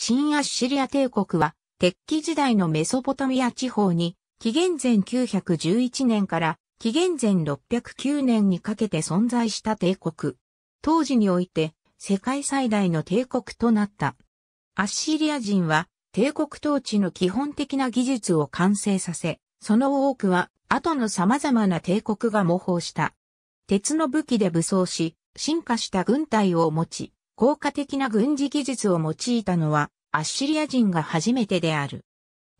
新アッシリア帝国は、鉄器時代のメソポタミア地方に、紀元前911年から紀元前609年にかけて存在した帝国。当時において、世界最大の帝国となった。アッシリア人は、帝国統治の基本的な技術を完成させ、その多くは、後の様々な帝国が模倣した。鉄の武器で武装し、進化した軍隊を持ち、効果的な軍事技術を用いたのは、アッシリア人が初めてである。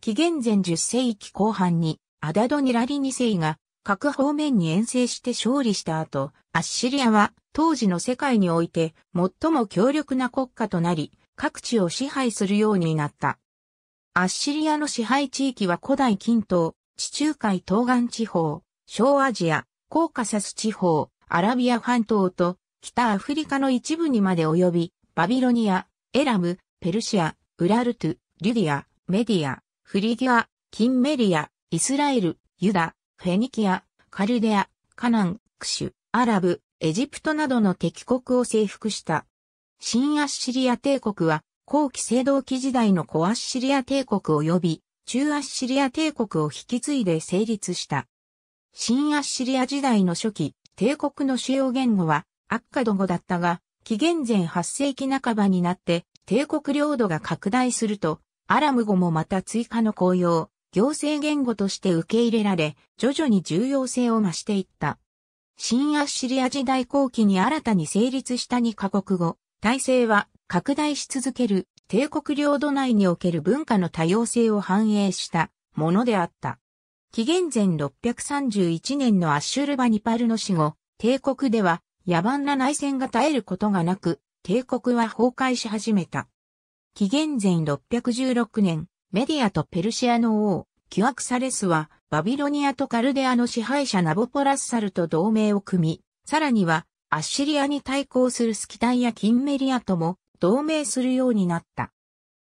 紀元前10世紀後半に、アダドニラリ2世が各方面に遠征して勝利した後、アッシリアは当時の世界において最も強力な国家となり、各地を支配するようになった。アッシリアの支配地域は古代近東、地中海東岸地方、小アジア、コーカサス地方、アラビア半島と北アフリカの一部にまで及び、バビロニア、エラム、ペルシア、ウラルトゥ、リュディア、メディア、フリギア、キンメリア、イスラエル、ユダ、フェニキア、カルデア、カナン、クシュ、アラブ、エジプトなどの敵国を征服した。新アッシリア帝国は、後期青銅期時代の古アッシリア帝国及び、中アッシリア帝国を引き継いで成立した。新アッシリア時代の初期、帝国の主要言語は、アッカド語だったが、紀元前8世紀半ばになって、帝国領土が拡大すると、アラム語もまた追加の公用、行政言語として受け入れられ、徐々に重要性を増していった。新アッシリア時代後期に新たに成立した2カ国語、体制は拡大し続ける帝国領土内における文化の多様性を反映したものであった。紀元前631年のアッシュルバニパルの死後、帝国では野蛮な内戦が絶えることがなく、帝国は崩壊し始めた。紀元前616年、メディアとペルシアの王、キュアクサレスは、バビロニアとカルデアの支配者ナボポラッサルと同盟を組み、さらには、アッシリアに対抗するスキタンやキンメリアとも同盟するようになった。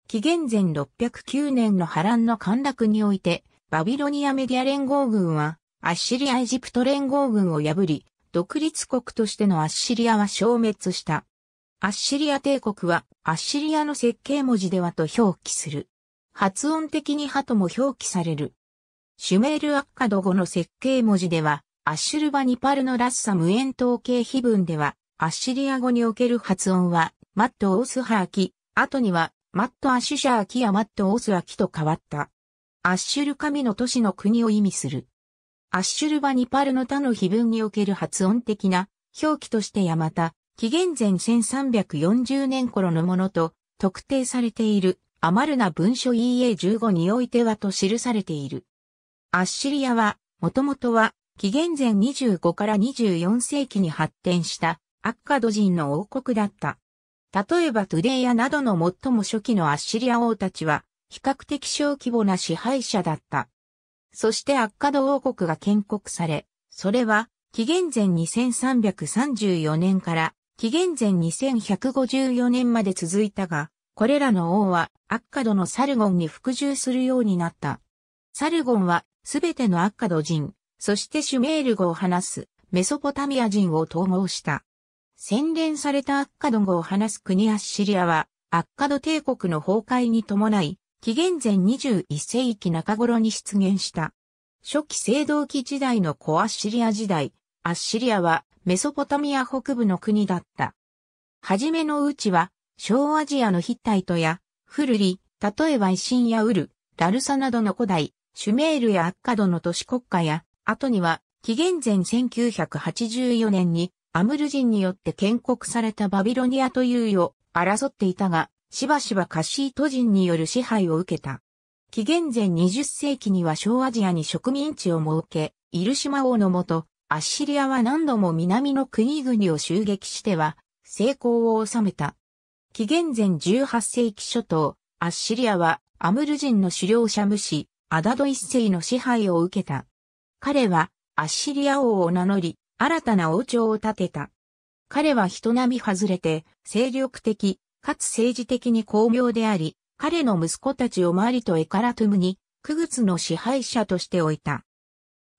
紀元前609年の波乱の陥落において、バビロニアメディア連合軍は、アッシリアエジプト連合軍を破り、独立国としてのアッシリアは消滅した。アッシリア帝国は、アッシリアの設計文字ではと表記する。発音的にハとも表記される。シュメールアッカド語の設計文字では、アッシュルバニパルのラッサ無円統計碑文では、アッシリア語における発音は、マット・オースハーキ、後には、マット・アッシュシャーキやマット・オースアキと変わった。アッシュル神の都市の国を意味する。アッシュルバニパルの他の碑文における発音的な表記としてやまた、紀元前1340年頃のものと特定されているアマルナ文書 EA15 においてはと記されている。アッシリアは、もともとは、紀元前25から24世紀に発展したアッカド人の王国だった。例えばトゥデイヤなどの最も初期のアッシリア王たちは、比較的小規模な支配者だった。そしてアッカド王国が建国され、それは、紀元前2334年から紀元前2154年まで続いたが、これらの王はアッカドのサルゴンに服従するようになった。サルゴンはすべてのアッカド人、そしてシュメール語を話すメソポタミア人を統合した。洗練されたアッカド語を話す国アッシリアはアッカド帝国の崩壊に伴い、紀元前21世紀中頃に出現した。初期青銅期時代の古アッシリア時代、アッシリアはメソポタミア北部の国だった。はじめのうちは、小アジアのヒッタイトや、フルリ、例えばイシンやウル、ラルサなどの古代、シュメールやアッカドの都市国家や、後には、紀元前1984年に、アムル人によって建国されたバビロニアというを争っていたが、しばしばカシート人による支配を受けた。紀元前20世紀には小アジアに植民地を設け、イルシマ王のもと、アッシリアは何度も南の国々を襲撃しては、成功を収めた。紀元前18世紀初頭、アッシリアはアムル人の狩猟者無視、アダド一世の支配を受けた。彼はアッシリア王を名乗り、新たな王朝を建てた。彼は人並み外れて、精力的、かつ政治的に巧妙であり、彼の息子たちをマリとエカラトゥムに、クグツの支配者としておいた。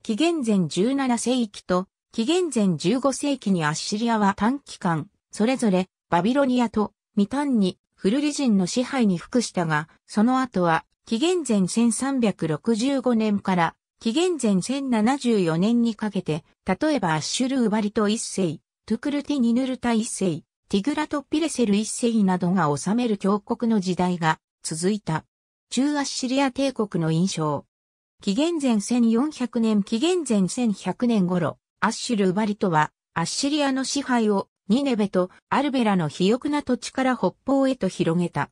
紀元前17世紀と紀元前15世紀にアッシリアは短期間、それぞれバビロニアとミタンにフルリ人の支配に服したが、その後は紀元前1365年から紀元前1074年にかけて、例えばアッシュルーバリト一世、トゥクルティニヌルタ一世、ティグラトピレセル一世などが治める峡谷の時代が続いた。中アッシリア帝国の印象。紀元前1400年紀元前1100年頃、アッシュル・ウバリトは、アッシリアの支配を、ニネベとアルベラの肥沃な土地から北方へと広げた。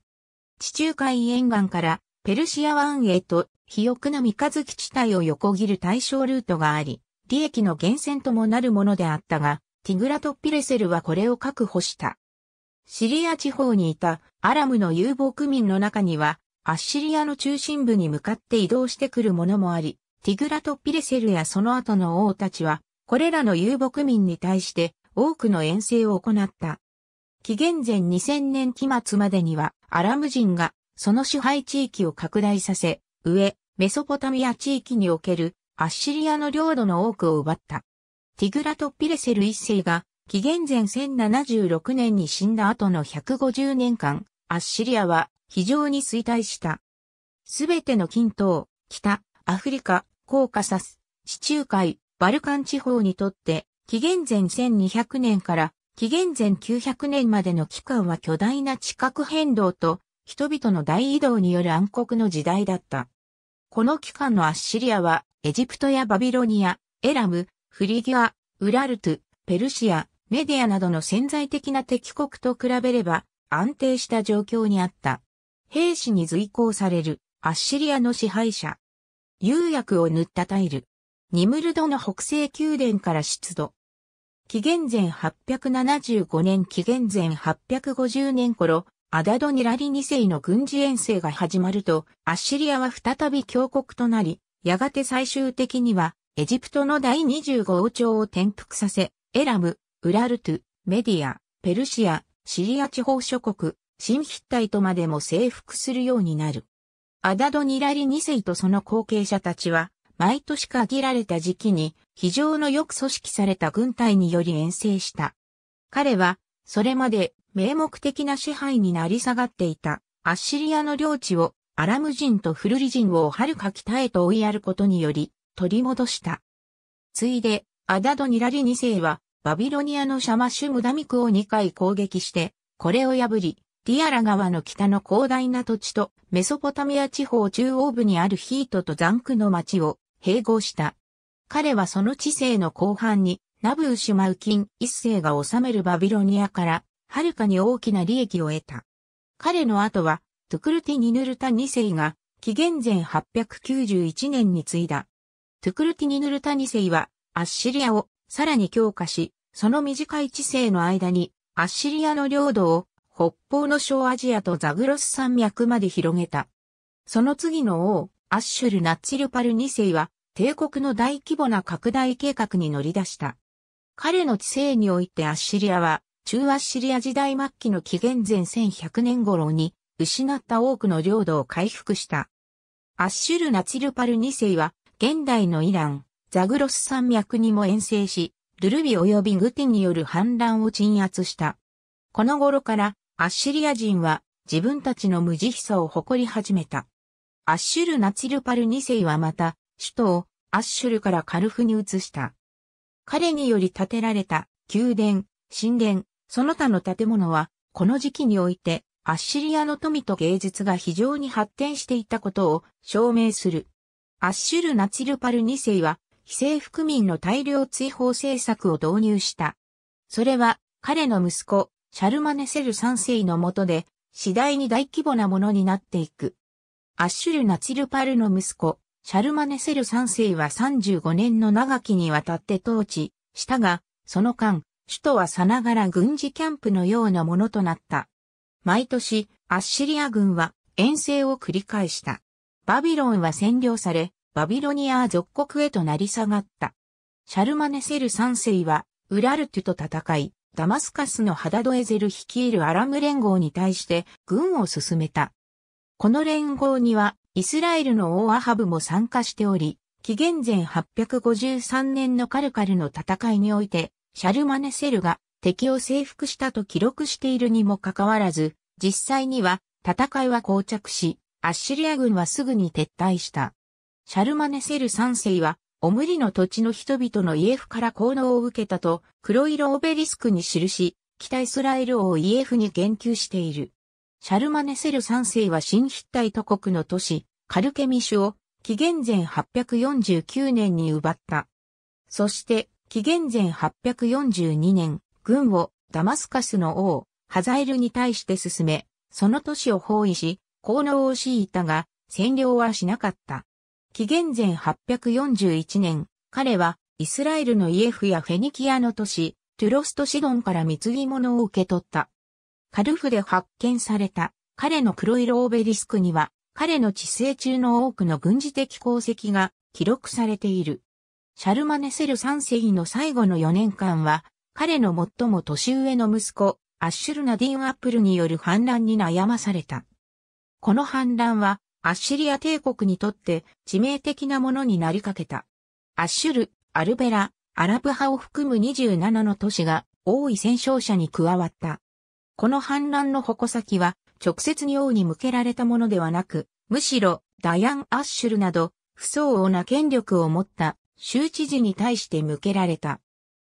地中海沿岸からペルシア湾へと肥沃な三日月地帯を横切る対象ルートがあり、利益の源泉ともなるものであったが、ティグラト・ピレセルはこれを確保した。シリア地方にいたアラムの遊牧民の中には、アッシリアの中心部に向かって移動してくるものもあり、ティグラト・ピレセルやその後の王たちは、これらの遊牧民に対して多くの遠征を行った。紀元前2000年期末までには、アラム人がその支配地域を拡大させ、上、メソポタミア地域におけるアッシリアの領土の多くを奪った。ティグラト・ピレセル一世が、紀元前1076年に死んだ後の150年間、アッシリアは非常に衰退した。すべての近等、北、アフリカ、コーカサス、地中海、バルカン地方にとって、紀元前1200年から紀元前900年までの期間は巨大な地殻変動と人々の大移動による暗黒の時代だった。この期間のアッシリアはエジプトやバビロニア、エラム、フリギア、ウラルトゥ、ペルシア、メディアなどの潜在的な敵国と比べれば安定した状況にあった。兵士に随行されるアッシリアの支配者。釉薬を塗ったタイル。ニムルドの北西宮殿から出土。紀元前875年紀元前850年頃、アダドニラリ2世の軍事遠征が始まると、アッシリアは再び強国となり、やがて最終的には、エジプトの第25王朝を転覆させ、エラム、ウラルトゥ、メディア、ペルシア、シリア地方諸国、新筆体とまでも征服するようになる。アダドニラリ2世とその後継者たちは、毎年限られた時期に、非常のよく組織された軍隊により遠征した。彼は、それまで名目的な支配になり下がっていた、アッシリアの領地を、アラム人とフルリ人を遥か北へと追いやることにより、取り戻した。ついで、アダドニラリ2世は、バビロニアのシャマシュムダミクを2回攻撃して、これを破り、ディアラ川の北の広大な土地とメソポタミア地方中央部にあるヒートとザンクの町を併合した。彼はその知性の後半にナブーシュマウキン一世が治めるバビロニアからはるかに大きな利益を得た。彼の後はトゥクルティニヌルタ二世が紀元前891年に継いだ。トゥクルティニヌルタ二世はアッシリアをさらに強化し、その短い知性の間にアッシリアの領土を北方の小アジアとザグロス山脈まで広げた。その次の王、アッシュル・ナッチルパル2世は、帝国の大規模な拡大計画に乗り出した。彼の治世においてアッシリアは、中アッシリア時代末期の紀元前1100年頃に、失った多くの領土を回復した。アッシュル・ナチルパル2世は、現代のイラン、ザグロス山脈にも遠征し、ルルビ及びグティによる反乱を鎮圧した。この頃からアッシリア人は自分たちの無慈悲さを誇り始めた。アッシュル・ナツルパル2世はまた、首都をアッシュルからカルフに移した。彼により建てられた宮殿、神殿、その他の建物は、この時期において、アッシリアの富と芸術が非常に発展していたことを証明する。アッシュル・ナツルパル2世は、非政府民の大量追放政策を導入した。それは、彼の息子、シャルマネセル3世の下で、次第に大規模なものになっていく。アッシュル・ナチルパルの息子、シャルマネセル3世は35年の長きにわたって統治したが、その間、首都はさながら軍事キャンプのようなものとなった。毎年、アッシリア軍は遠征を繰り返した。バビロンは占領され、バビロニア属国へと成り下がった。シャルマネセル3世は、ウラルトゥと戦い、ダマスカスのハダドエゼル率いるアラム連合に対して軍を進めた。この連合にはイスラエルのオアハブも参加しており、紀元前853年のカルカルの戦いにおいて、シャルマネセルが敵を征服したと記録しているにもかかわらず、実際には戦いは膠着し、アッシリア軍はすぐに撤退した。シャルマネセル3世はおむりの土地の人々のイエフから効能を受けたと、黒色オベリスクに記し、北イスラエル王イエフに言及している。シャルマネセル3世は新筆体都国の都市、カルケミシュを、紀元前849年に奪った。そして、紀元前842年、軍をダマスカスの王、ハザエルに対して進め、その都市を包囲し、効能を強いたが、占領はしなかった。紀元前841年、彼はイスラエルのイエフやフェニキアの都市、トゥロストシドンから貢ぎ物を受け取った。カルフで発見された彼の黒色オーベリスクには、彼の治世中の多くの軍事的功績が記録されている。シャルマネセル三世の最後の4年間は、彼の最も年上の息子、アッシュルナディン・アップルによる反乱に悩まされた。この反乱は、アッシリア帝国にとって致命的なものになりかけた。アッシュル、アルベラ、アラブ派を含む27の都市が王位戦勝者に加わった。この反乱の矛先は直接に王に向けられたものではなく、むしろダヤン・アッシュルなど不相応な権力を持った州知事に対して向けられた。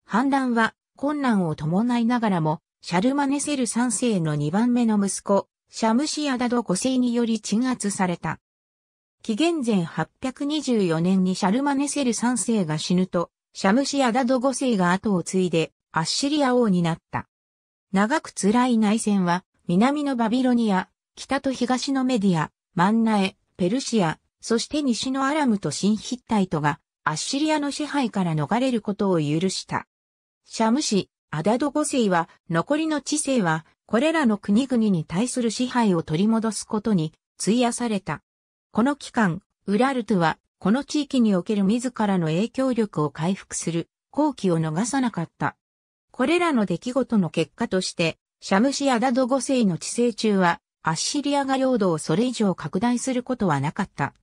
反乱は困難を伴いながらも、シャルマネセル3世の2番目の息子、シャムシアダド5世により鎮圧された。紀元前824年にシャルマネセル3世が死ぬと、シャムシアダド5世が後を継いで、アッシリア王になった。長く辛い内戦は、南のバビロニア、北と東のメディア、マンナエ、ペルシア、そして西のアラムと新ヒッタイトが、アッシリアの支配から逃れることを許した。シャムシ、アダド5世は、残りの知性は、これらの国々に対する支配を取り戻すことに費やされた。この期間、ウラルトはこの地域における自らの影響力を回復する好機を逃さなかった。これらの出来事の結果として、シャムシアダド5世の治世中は、アッシリアが領土をそれ以上拡大することはなかった。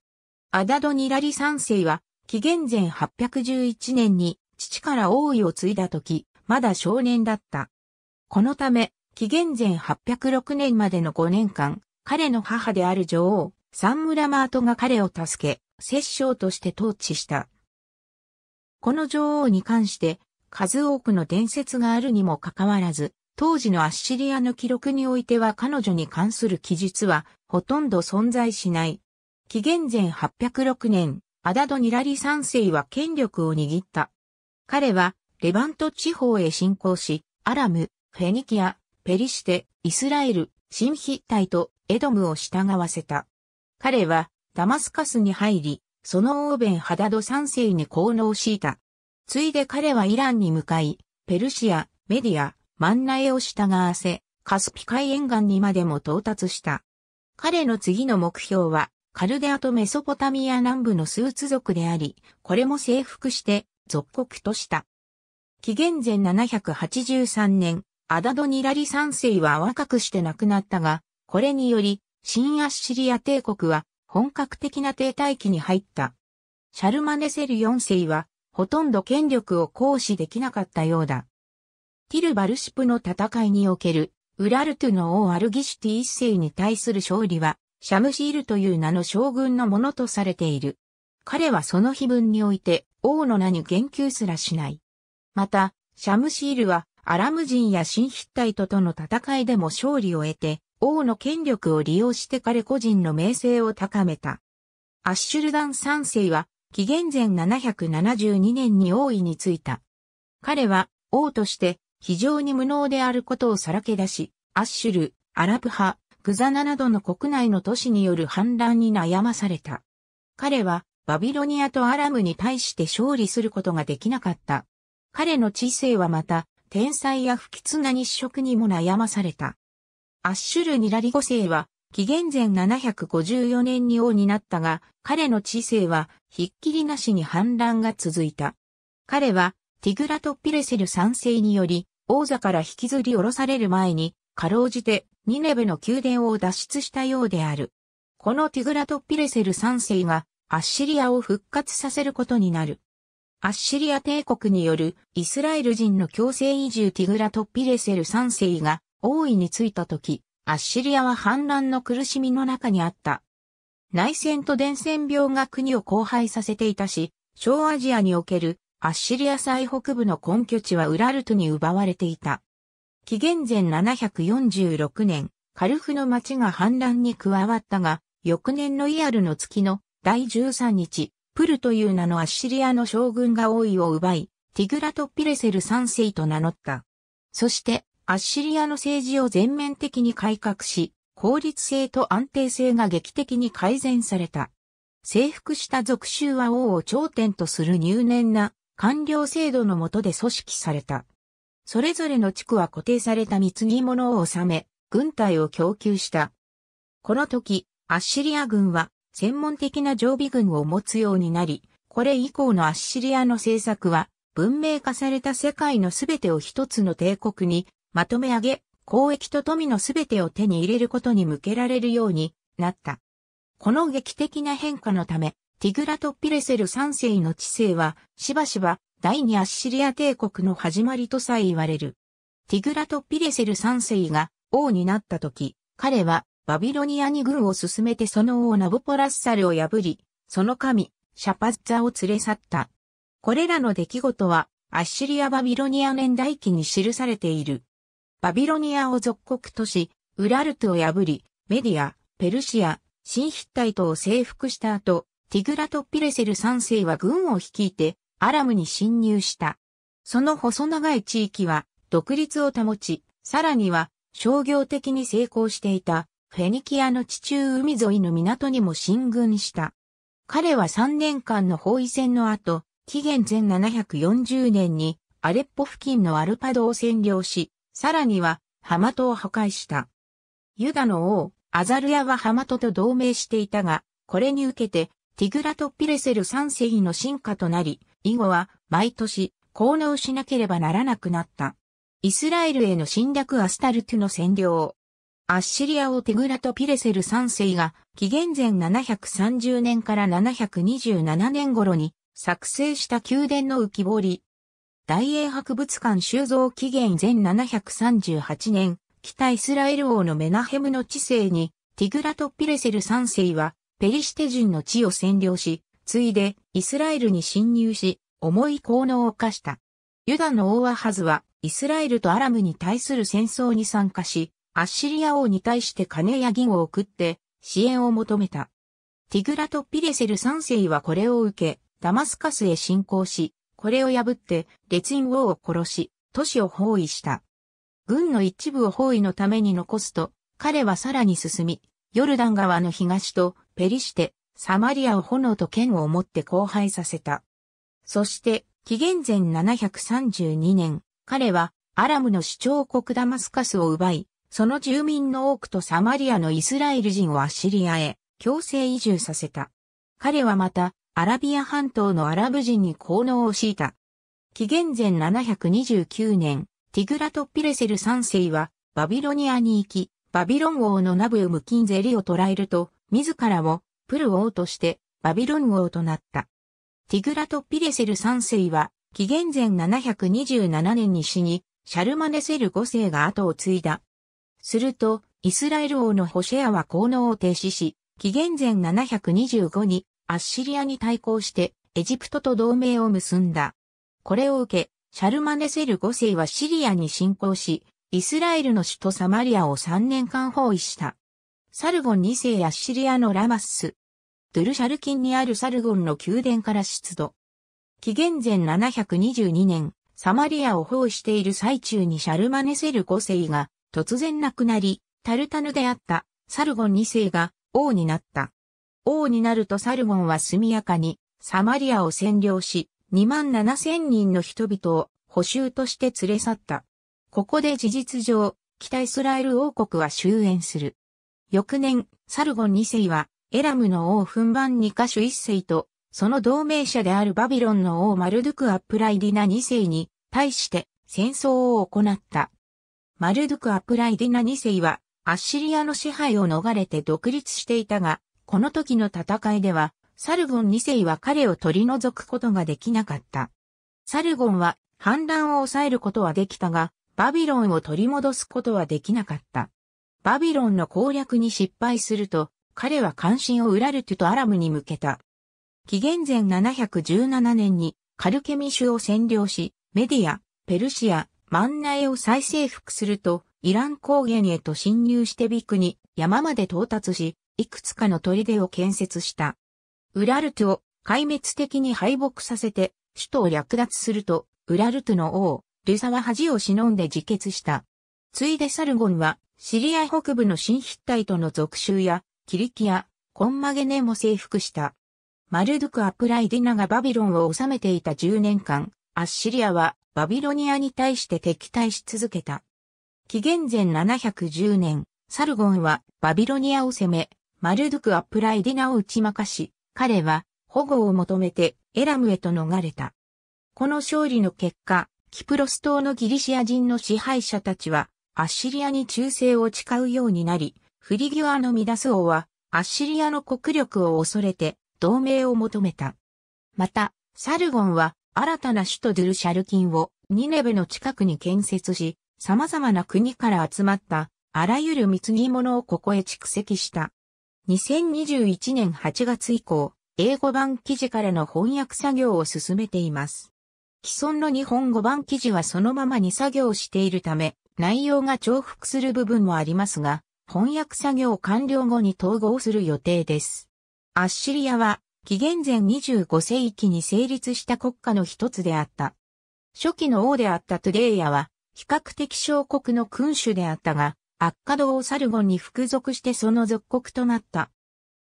アダドニラリ3世は、紀元前811年に父から王位を継いだ時、まだ少年だった。このため、紀元前806年までの5年間、彼の母である女王、サンムラマートが彼を助け、摂政として統治した。この女王に関して、数多くの伝説があるにもかかわらず、当時のアッシリアの記録においては彼女に関する記述はほとんど存在しない。紀元前806年、アダド・ニラリ三世は権力を握った。彼は、レバント地方へ侵攻し、アラム、フェニキア、ペリシテ、イスラエル、新ヒッタイとエドムを従わせた。彼はダマスカスに入り、そのオーベン・ハダド三世に功敷した。ついで彼はイランに向かい、ペルシア、メディア、マンナエを従わせ、カスピ海沿岸にまでも到達した。彼の次の目標は、カルデアとメソポタミア南部のスーツ族であり、これも征服して、属国とした。紀元前783年、アダドニラリ3世は若くして亡くなったが、これにより、新アッシリア帝国は本格的な停滞期に入った。シャルマネセル4世は、ほとんど権力を行使できなかったようだ。ティルバルシプの戦いにおける、ウラルトゥの王アルギシュティ一世に対する勝利は、シャムシールという名の将軍のものとされている。彼はその碑文において、王の名に言及すらしない。また、シャムシールは、アラム人や新ヒッタイトとの戦いでも勝利を得て、王の権力を利用して彼個人の名声を高めた。アッシュルダン三世は、紀元前772年に王位についた。彼は、王として、非常に無能であることをさらけ出し、アッシュル、アラブ派、グザナなどの国内の都市による反乱に悩まされた。彼は、バビロニアとアラムに対して勝利することができなかった。彼の知性はまた、天才や不吉な日食にも悩まされた。アッシュル・ニラリ五世は、紀元前754年に王になったが、彼の知性は、ひっきりなしに反乱が続いた。彼は、ティグラト・ピレセル3世により、王座から引きずり下ろされる前に、かろうじて、ニネベの宮殿を脱出したようである。このティグラト・ピレセル3世が、アッシリアを復活させることになる。アッシリア帝国によるイスラエル人の強制移住ティグラトッピレセル3世が王位についた時、アッシリアは反乱の苦しみの中にあった。内戦と伝染病が国を荒廃させていたし、小アジアにおけるアッシリア最北部の根拠地はウラルトに奪われていた。紀元前746年、カルフの町が反乱に加わったが、翌年のイアルの月の第13日、プルという名のアッシリアの将軍が王位を奪い、ティグラト・ピレセル三世と名乗った。そして、アッシリアの政治を全面的に改革し、効率性と安定性が劇的に改善された。征服した属州は王を頂点とする入念な官僚制度の下で組織された。それぞれの地区は固定された貢ぎ物を収め、軍隊を供給した。この時、アッシリア軍は専門的な常備軍を持つようになり、これ以降のアッシリアの政策は、文明化された世界のすべてを一つの帝国にまとめ上げ、交易と富のすべてを手に入れることに向けられるようになった。この劇的な変化のため、ティグラト・ピレセル3世の治世は、しばしば第二アッシリア帝国の始まりとさえ言われる。ティグラト・ピレセル3世が王になった時、彼はバビロニアに軍を進めてその王ナボポラッサルを破り、その神、シャパッツァを連れ去った。これらの出来事は、アッシリア・バビロニア年代記に記されている。バビロニアを属国とし、ウラルトを破り、メディア、ペルシア、シンヒッタイトを征服した後、ティグラト・ピレセル3世は軍を率いて、アラムに侵入した。その細長い地域は、独立を保ち、さらには、商業的に成功していた、フェニキアの地中海沿いの港にも進軍した。彼は3年間の包囲戦の後、紀元前740年にアレッポ付近のアルパドを占領し、さらにはハマトを破壊した。ユダの王、アザルヤはハマトと同盟していたが、これに受けて、ティグラト・ピレセル3世の進化となり、以後は毎年、効能しなければならなくなった。イスラエルへの侵略アスタルトゥの占領。アッシリア王テグラとピレセル3世が紀元前730年から727年頃に作成した宮殿の浮き彫り。大英博物館収蔵紀元前738年、北イスラエル王のメナヘムの治世に、ティグラとピレセル3世はペリシテ人の地を占領し、ついでイスラエルに侵入し、重い効能を課した。ユダの王アハズはイスラエルとアラムに対する戦争に参加し、アッシリア王に対して金や銀を送って支援を求めた。ティグラト・ピレセル3世はこれを受け、ダマスカスへ侵攻し、これを破って列印王を殺し、都市を包囲した。軍の一部を包囲のために残すと、彼はさらに進み、ヨルダン川の東とペリシテ、サマリアを炎と剣を持って荒廃させた。そして、紀元前732年、彼はアラムの主張国ダマスカスを奪い、その住民の多くとサマリアのイスラエル人をアッシリアへ強制移住させた。彼はまた、アラビア半島のアラブ人に効能を敷いた。紀元前729年、ティグラトピレセル3世は、バビロニアに行き、バビロン王のナブウムキンゼリを捕らえると、自らをプル王としてバビロン王となった。ティグラトピレセル3世は、紀元前727年に死に、シャルマネセル5世が後を継いだ。すると、イスラエル王のホシェアは効能を停止し、紀元前725にアッシリアに対抗してエジプトと同盟を結んだ。これを受け、シャルマネセル5世はシリアに侵攻し、イスラエルの首都サマリアを3年間包囲した。サルゴン2世やシリアのラマッス。ドゥルシャルキンにあるサルゴンの宮殿から出土。紀元前722年、サマリアを包囲している最中にシャルマネセル5世が突然亡くなり、タルタヌであったサルゴン2世が王になった。王になるとサルゴンは速やかにサマリアを占領し、2万7千人の人々を補修として連れ去った。ここで事実上、北イスラエル王国は終焉する。翌年、サルゴン2世は、エラムの王フンバン2カ所1世と、その同盟者であるバビロンの王マルドゥク・アップライディナ2世に対して戦争を行った。マルドゥク・アプライディナ2世は、アッシリアの支配を逃れて独立していたが、この時の戦いでは、サルゴン2世は彼を取り除くことができなかった。サルゴンは反乱を抑えることはできたが、バビロンを取り戻すことはできなかった。バビロンの攻略に失敗すると、彼は関心をウラルトゥとアラムに向けた。紀元前717年にカルケミシュを占領し、メディア、ペルシア、万内を再征服すると、イラン高原へと侵入してビクに山まで到達し、いくつかの砦を建設した。ウラルトを壊滅的に敗北させて、首都を略奪すると、ウラルトの王、ルサは恥を忍んで自決した。ついでサルゴンは、シリア北部の新筆体との属州や、キリキア、コンマゲネも征服した。マルドゥク・アプライディナがバビロンを治めていた10年間、アッシリアはバビロニアに対して敵対し続けた。紀元前710年、サルゴンはバビロニアを攻め、マルドゥク・アプライディナを打ち負かし、彼は保護を求めてエラムへと逃れた。この勝利の結果、キプロス島のギリシア人の支配者たちは、アッシリアに忠誠を誓うようになり、フリギュアのミダス王は、アッシリアの国力を恐れて、同盟を求めた。また、サルゴンは、新たな首都ドゥルシャルキンをニネベの近くに建設し、様々な国から集まったあらゆる貢ぎ物をここへ蓄積した。2021年8月以降、英語版記事からの翻訳作業を進めています。既存の日本語版記事はそのままに作業しているため、内容が重複する部分もありますが、翻訳作業完了後に統合する予定です。アッシリアは紀元前25世紀に成立した国家の一つであった。初期の王であったトゥデイヤは、比較的小国の君主であったが、アッカド王サルゴンに服属してその属国となった。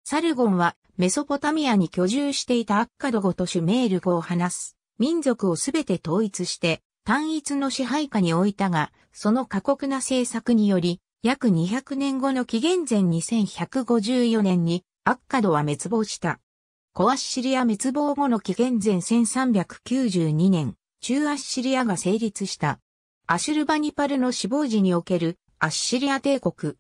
サルゴンはメソポタミアに居住していたアッカド語とシュメール語を話す民族をすべて統一して単一の支配下に置いたが、その過酷な政策により、約200年後の紀元前2154年にアッカドは滅亡した。コアッシリア滅亡後の紀元前1392年、中アッシリアが成立した。アシュルバニパルの死亡時におけるアッシリア帝国。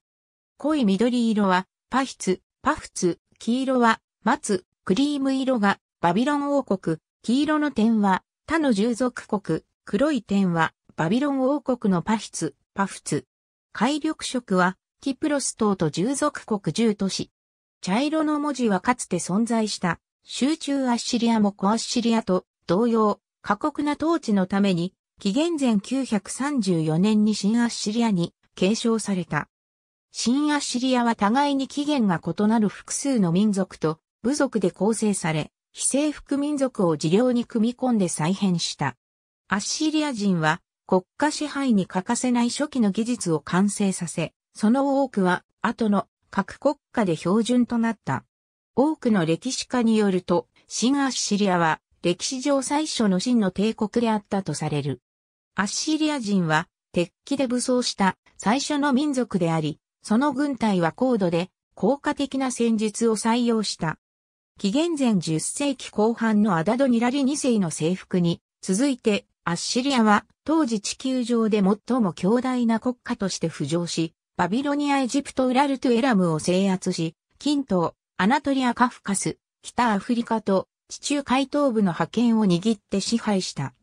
濃い緑色はパヒツ、パフツ、黄色は松、クリーム色がバビロン王国、黄色の点は他の従属国、黒い点はバビロン王国のパヒツ、パフツ。海緑色はキプロス島と従属国10都市、茶色の文字はかつて存在した、集中アッシリアもコアッシリアと同様、過酷な統治のために、紀元前934年に新アッシリアに継承された。新アッシリアは互いに起源が異なる複数の民族と部族で構成され、非征服民族を自領に組み込んで再編した。アッシリア人は国家支配に欠かせない初期の技術を完成させ、その多くは後の各国家で標準となった。多くの歴史家によると、新アッシリアは歴史上最初の真の帝国であったとされる。アッシリア人は鉄器で武装した最初の民族であり、その軍隊は高度で効果的な戦術を採用した。紀元前10世紀後半のアダドニラリ2世の征服に続いてアッシリアは当時地球上で最も強大な国家として浮上し、バビロニア・エジプト・ウラルトゥ・エラムを制圧し、近東、アナトリア・カフカス、北アフリカと地中海東部の覇権を握って支配した。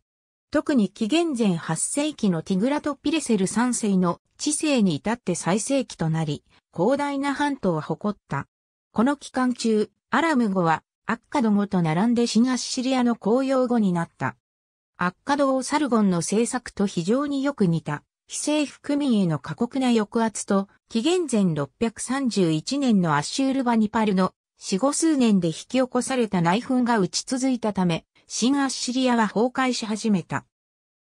特に紀元前8世紀のティグラト・ピレセル3世の治世に至って最盛期となり、広大な半島を誇った。この期間中、アラム語はアッカド語と並んで新アッシリアの公用語になった。アッカドをサルゴンの政策と非常によく似た。非政府区民への過酷な抑圧と、紀元前631年のアシュールバニパルの死後数年で引き起こされた内紛が打ち続いたため、新アッシリアは崩壊し始めた。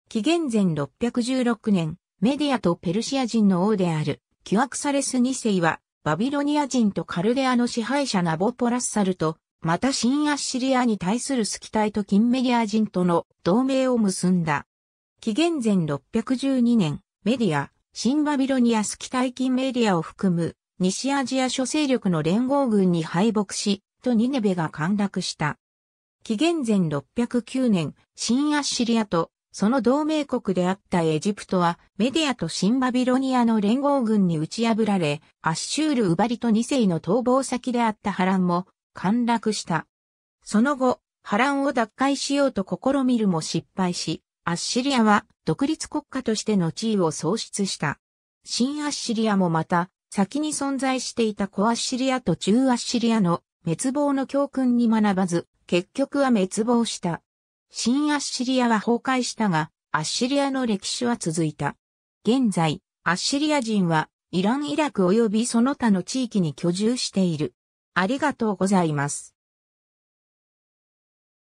紀元前616年、メディアとペルシア人の王である、キュアクサレス2世は、バビロニア人とカルデアの支配者ナボポラッサルと、また新アッシリアに対するスキタイとキンメディア人との同盟を結んだ。紀元前612年、メディア、シンバビロニアスキ大金メディアを含む西アジア諸勢力の連合軍に敗北し、とニネベが陥落した。紀元前609年、新アッシリアとその同盟国であったエジプトはメディアとシンバビロニアの連合軍に打ち破られ、アッシュール・ウバリと2世の逃亡先であった波乱も陥落した。その後、波乱を奪回しようと試みるも失敗し、アッシリアは独立国家としての地位を創出した。新アッシリアもまた、先に存在していた小アッシリアと中アッシリアの滅亡の教訓に学ばず、結局は滅亡した。新アッシリアは崩壊したが、アッシリアの歴史は続いた。現在、アッシリア人は、イラン・イラク及びその他の地域に居住している。ありがとうございます。